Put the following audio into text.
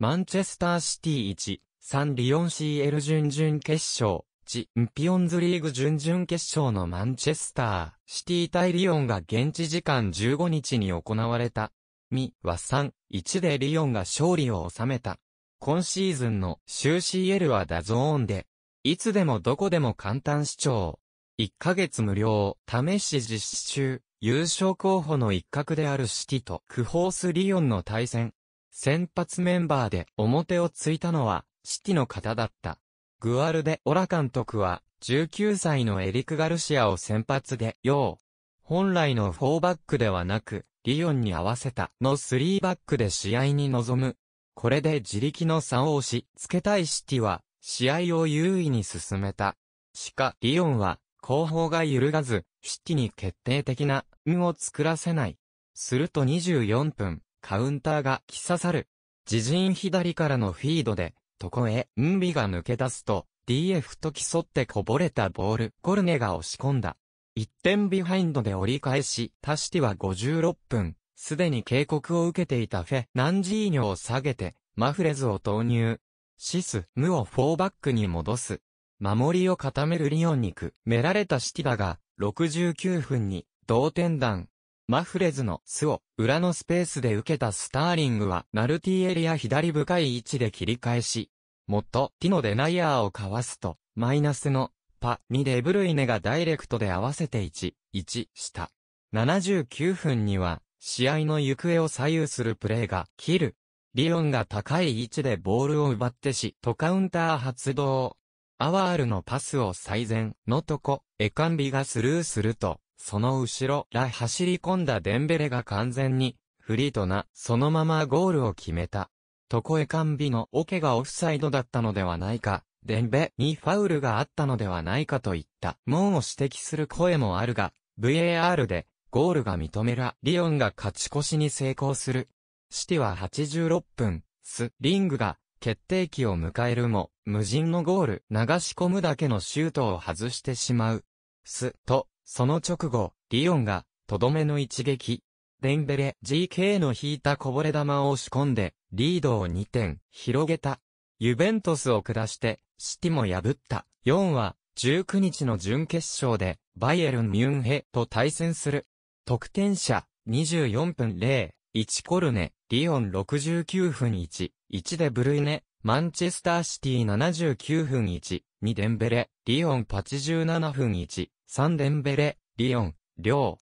マンチェスターシティ1、3リオン CL 準々決勝、チンピオンズリーグ準々決勝のマンチェスター、シティ対リオンが現地時間15日に行われた。ミは3、1でリオンが勝利を収めた。今シーズンの終 CL はダゾーンで、いつでもどこでも簡単視聴。1ヶ月無料、試し実施中、優勝候補の一角であるシティとクホースリオンの対戦。先発メンバーで表をついたのは、シティの方だった。グアルデ・オラ監督は、19歳のエリク・ガルシアを先発で、よう。本来の4バックではなく、リオンに合わせたの3バックで試合に臨む。これで自力の差を押し、付けたいシティは、試合を優位に進めた。しか、リオンは、後方が揺るがず、シティに決定的な、運を作らせない。すると24分、カウンターが着刺さる。自陣左からのフィードで、床へ、ンビが抜け出すと、DF と競ってこぼれたボール、コルネが押し込んだ。1点ビハインドで折り返し、タシティは56分、すでに警告を受けていたフェ、ナンジーニョを下げて、マフレズを投入。シス、ムをフォーバックに戻す。守りを固めるリオンにく、められたシティだが、69分に、同点弾、マフレズの巣を裏のスペースで受けたスターリングはナルティエリア左深い位置で切り返し、もっとティノナイアーをかわすと、マイナスのパにデブルイネがダイレクトで合わせて1、1した。79分には試合の行方を左右するプレーが切る。リオンが高い位置でボールを奪ってし、とカウンター発動。アワールのパスを最善のとこ、エカンビがスルーすると、その後ろら走り込んだデンベレが完全にフリーとな、そのままゴールを決めた。とこえカンのオケがオフサイドだったのではないか、デンベにファウルがあったのではないかといった、門を指摘する声もあるが、VAR でゴールが認めら、リオンが勝ち越しに成功する。シティは86分、スリングが決定機を迎えるも、無人のゴール、流し込むだけのシュートを外してしまう。ス、と、その直後、リオンが、とどめの一撃。デンベレ GK の引いたこぼれ球を押し込んで、リードを2点、広げた。ユベントスを下して、シティも破った。4は、19日の準決勝で、バイエルン・ミュンヘと対戦する。得点者、24分0、1コルネ、リオン69分1、1でブルイネ、マンチェスターシティ79分1、2デンベレ、リオン87分1、3デンベレ、リオン、両。